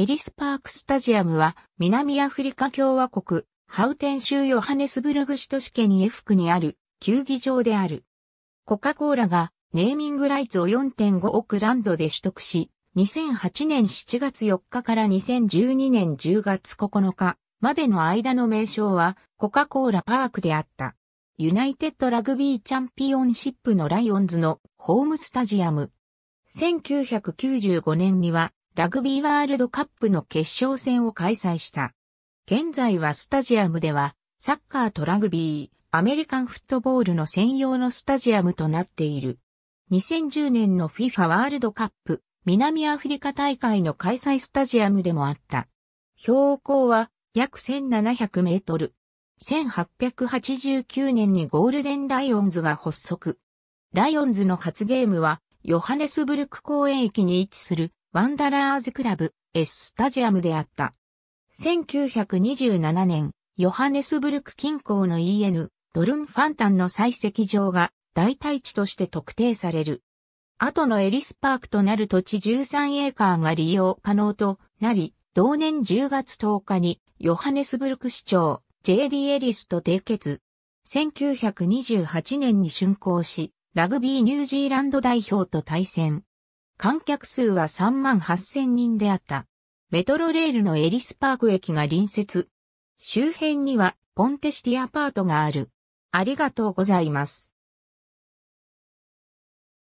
エリスパークスタジアムは南アフリカ共和国ハウテン州ヨハネスブルグ市都市ケニエフ区にある球技場である。コカ・コーラがネーミングライツを4.5億ランドで取得し、2008年7月4日から2012年10月9日までの間の名称はコカ・コーラパークであった。ユナイテッドラグビーチャンピオンシップのライオンズのホームスタジアム。1995年にはラグビーワールドカップの決勝戦を開催した。現在はスタジアムでは、サッカーとラグビー、アメリカンフットボールの専用のスタジアムとなっている。2010年の FIFA ワールドカップ南アフリカ大会の開催スタジアムでもあった。標高は約1700メートル。1889年にゴールデンライオンズが発足。ライオンズの初ゲームはヨハネスブルク公園駅に位置するワンダラーズクラブ、S スタジアムであった。1927年、ヨハネスブルク近郊の EN、ドルンファンタンの採石場が代替地として特定される。後のエリスパークとなる土地13エーカーが利用可能となり、同年10月10日にヨハネスブルク市長 J.D. エリスと締結。1928年に竣工し、ラグビーニュージーランド代表と対戦。観客数は3万8000人であった。メトロレールのエリスパーク駅が隣接。周辺にはポンテシティアパートがある。ありがとうございます。